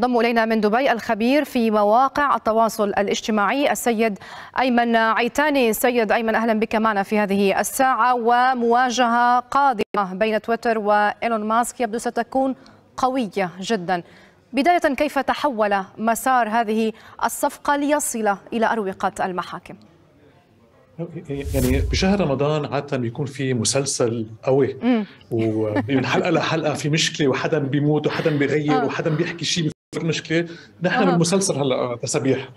ينضم الينا من دبي الخبير في مواقع التواصل الاجتماعي السيد ايمن عيتاني سيد ايمن اهلا بك معنا في هذه الساعه ومواجهه قادمه بين تويتر وايلون ماسك يبدو ستكون قويه جدا بدايه كيف تحول مسار هذه الصفقه ليصل الى اروقه المحاكم يعني بشهر رمضان عاده بيكون في مسلسل قوي ومن حلقه لحلقه في مشكله وحدا بيموت وحدا بيغير آه. وحدا بيحكي شيء المشكله نحن بالمسلسل هلا آه، تسابيح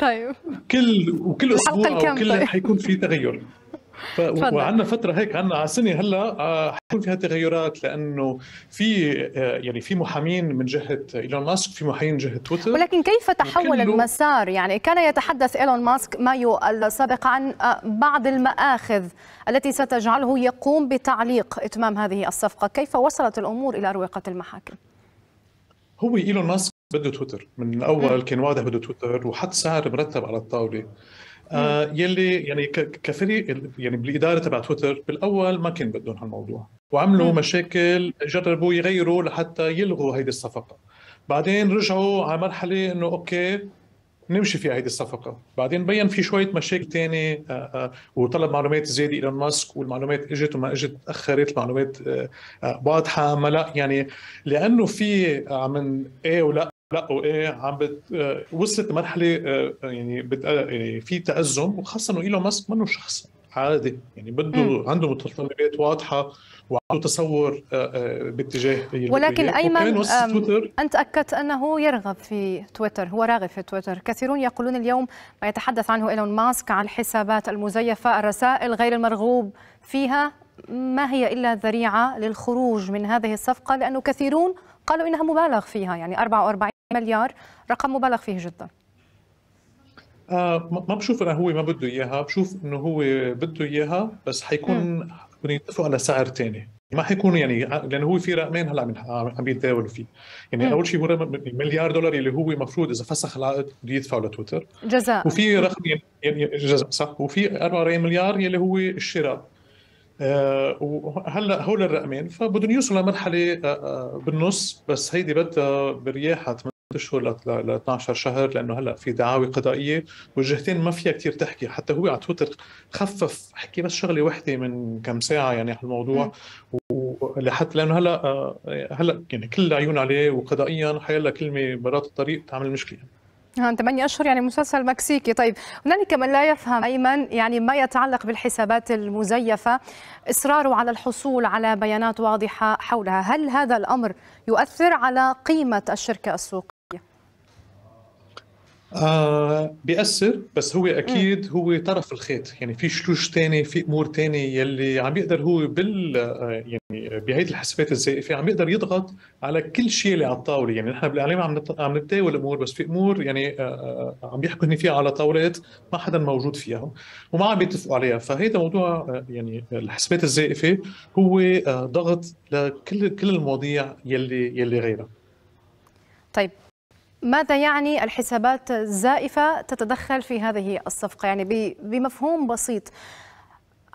طيب كل وكل اسبوع وكل طيب. حيكون في تغير ف... وعندنا فتره هيك عندنا على سنه هلا آه، حيكون فيها تغيرات لانه في آه، يعني في محامين من جهه ايلون ماسك في محامين من جهه تويتر ولكن كيف تحول المسار يعني كان يتحدث ايلون ماسك مايو السابق عن بعض المآخذ التي ستجعله يقوم بتعليق اتمام هذه الصفقه كيف وصلت الامور الى اروقه المحاكم هو ايلون ماسك بده تويتر من الاول كان واضح بده تويتر وحط سعر مرتب على الطاوله آه يلي يعني كفريق يعني بالاداره تبع تويتر بالاول ما كان بدهم هالموضوع وعملوا مم. مشاكل جربوا يغيروا لحتى يلغوا هيدي الصفقه بعدين رجعوا على مرحله انه اوكي نمشي في هيدي الصفقه بعدين بين في شويه مشاكل تانية آه، آه، وطلب معلومات زياده ايلون ماسك والمعلومات اجت وما اجت تاخرت المعلومات آه، واضحه ما لا يعني لانه في عم ايه ولا لقوا ايه عم بت آه، وصلت مرحله آه، آه، يعني بت يعني في تازم وخاصه انه ايلون ماسك منه شخص عادي يعني بده عنده متطلبات واضحه وعنده تصور باتجاه ولكن يعني ايمن انت اكدت انه يرغب في تويتر هو راغب في تويتر كثيرون يقولون اليوم ما يتحدث عنه ايلون ماسك عن الحسابات المزيفه الرسائل غير المرغوب فيها ما هي الا ذريعه للخروج من هذه الصفقه لانه كثيرون قالوا انها مبالغ فيها يعني 44 مليار رقم مبالغ فيه جدا آه ما بشوف انا هو ما بده اياها بشوف انه هو بده اياها بس حيكون بدهم يتفقوا على سعر ثاني ما حيكون يعني آه، لانه هو في رقمين هلا عم يتداولوا فيه يعني مم. اول شيء هو مليار دولار اللي هو المفروض اذا فسخ العقد بده يدفعه لتويتر جزاء وفي رقم يعني جزاء صح وفي 44 مليار يلي هو الشراء آه، وهلا هول الرقمين فبدهم يوصلوا لمرحله آه، بالنص بس هيدي بدها برياحه اشهر ل 12 شهر لانه هلا في دعاوي قضائيه والجهتين ما فيها كثير تحكي حتى هو على تويتر خفف حكي بس شغله وحده من كم ساعه يعني على الموضوع ولحتى لانه هلا آه، هلا يعني كل العيون عليه وقضائيا حيلا كلمه برات الطريق تعمل مشكله ها نعم، ثمانية أشهر يعني مسلسل مكسيكي طيب هنالك من لا يفهم أيمن يعني ما يتعلق بالحسابات المزيفة إصراره على الحصول على بيانات واضحة حولها هل هذا الأمر يؤثر على قيمة الشركة السوق آه بيأثر بس هو اكيد هو طرف الخيط يعني في شلوش تاني في امور تاني يلي عم يقدر هو بال آه، يعني بهيدي الحسابات الزائفه عم يقدر يضغط على كل شيء اللي على الطاوله يعني نحن بالاعلام عم نت... عم نتداول الامور بس في امور يعني آه, آه، عم يحكوا فيها على طاولات ما حدا موجود فيها وما عم بيتفقوا عليها فهيدا موضوع آه، يعني الحسابات الزائفه هو آه ضغط لكل كل المواضيع يلي يلي غيرها طيب ماذا يعني الحسابات الزائفة تتدخل في هذه الصفقة يعني بمفهوم بسيط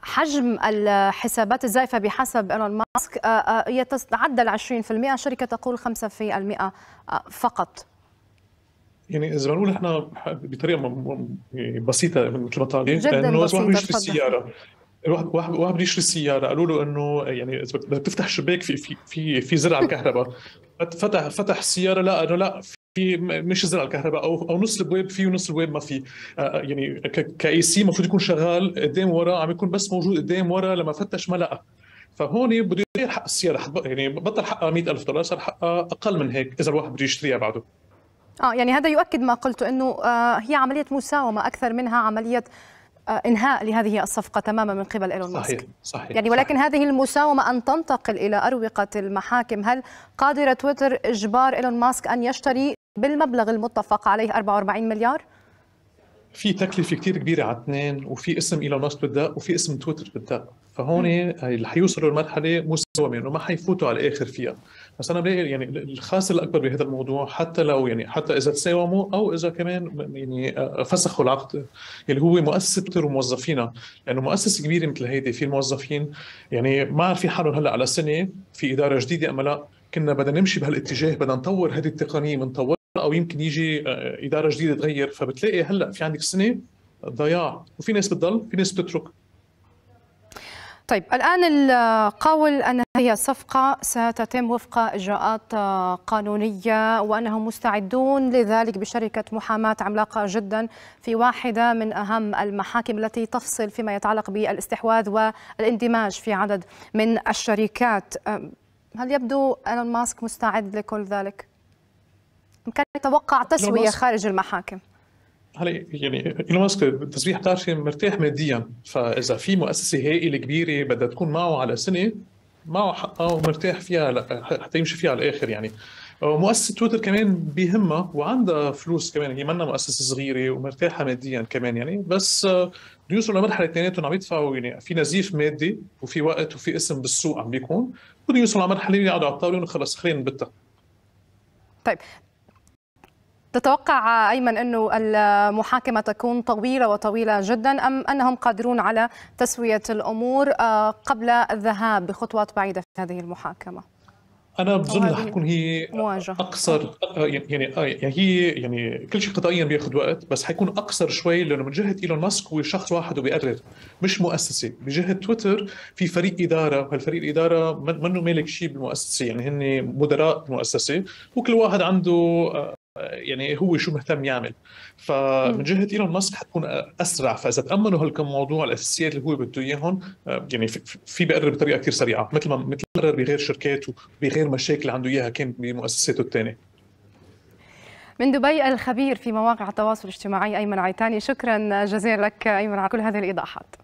حجم الحسابات الزائفة بحسب إيلون ماسك آه، آه، يتعدى ال 20% الشركة تقول 5% آه، فقط يعني اذا بنقول احنا بطريقه يعني بسيطه مثل ما طالب لانه اذا واحد بيشتري السياره واحد واحد بده السياره قالوا له انه يعني اذا بدك تفتح شباك في في في في زرع الكهرباء فتح فتح السياره لا انه لا في مش زرع الكهرباء او او نص البواب فيه ونص البواب ما فيه آه، آه، يعني كاي سي المفروض يكون شغال قدام ورا عم يكون بس موجود قدام ورا لما فتش ما لقى فهون بده يغير حق السياره يعني بطل حقها 100000 دولار صار حقها اقل من هيك اذا الواحد بده يشتريها بعده اه يعني هذا يؤكد ما قلته انه آه، هي عمليه مساومه اكثر منها عمليه انهاء لهذه الصفقه تماما من قبل ايلون ماسك صحيح صحيح يعني ولكن صحيح. هذه المساومه ان تنتقل الى اروقه المحاكم هل قادره تويتر اجبار ايلون ماسك ان يشتري بالمبلغ المتفق عليه 44 مليار في تكلفه كثير كبيره على اثنين وفي اسم ايلون ماسك بالدق وفي اسم تويتر بالدق فهون اللي حيوصلوا لمرحله مساومه انه ما حيفوتوا على الاخر فيها بس انا بلاقي يعني الخاسر الاكبر بهذا الموضوع حتى لو يعني حتى اذا تساوموا او اذا كمان يعني آه، آه، فسخوا العقد اللي هو مؤسسه تويتر وموظفينا لانه يعني مؤسسه كبيره مثل هيدي في الموظفين يعني ما في حالهم هلا على سنه في اداره جديده ام لا كنا بدنا نمشي بهالاتجاه بدنا نطور هذه التقنيه بنطور او يمكن يجي آه، اداره جديده تغير فبتلاقي هلا في عندك سنه ضياع وفي ناس بتضل في ناس بتترك طيب الآن القول أن هي صفقة ستتم وفق إجراءات آه، قانونية وأنهم مستعدون لذلك بشركة محاماة عملاقة جدا في واحدة من أهم المحاكم التي تفصل فيما يتعلق بالاستحواذ والاندماج في عدد من الشركات آه، هل يبدو ايلون ماسك مستعد لكل ذلك؟ كان يتوقع تسويه خارج المحاكم هلا يعني ايلون ماسك تسبيح بتعرفي مرتاح ماديا فاذا في مؤسسه هائله كبيره بدها تكون معه على سنه معه حقها ومرتاح فيها حتى يمشي فيها على الاخر يعني مؤسسه تويتر كمان بيهمها وعندها فلوس كمان هي منها مؤسسه صغيره ومرتاحه ماديا كمان يعني بس آه، بيوصلوا لمرحله اثنيناتهم عم يدفعوا يعني في نزيف مادي وفي وقت وفي اسم بالسوق عم بيكون بده يوصلوا لمرحله يقعدوا على الطاوله خلص خلينا نبتها طيب تتوقع أيمن أنه المحاكمة تكون طويلة وطويلة جدا أم أنهم قادرون على تسوية الأمور آه، قبل الذهاب بخطوات بعيدة في هذه المحاكمة؟ انا بظن رح تكون هي مواجهة. اقصر آه، يعني-, يعني-, آه، يعني هي يعني كل شيء قضائيا بياخذ وقت بس حيكون اقصر شوي لانه من جهه ايلون ماسك هو شخص واحد وبيقرر مش مؤسسه بجهه تويتر في فريق اداره وهالفريق الاداره منه مالك شيء بالمؤسسه يعني هن مدراء المؤسسه وكل واحد عنده يعني هو شو مهتم يعمل فمن جهه ايلون ماسك حتكون اسرع فاذا تامنوا هالكم موضوع الاساسيات اللي هو بده اياهم آه، يعني في بقرر بطريقه كثير سريعه مثل ما مثل ما قرر بغير شركات وبغير مشاكل عنده اياها كان بمؤسساته الثانيه من دبي الخبير في مواقع التواصل الاجتماعي ايمن عيتاني شكرا جزيلا لك ايمن على كل هذه الايضاحات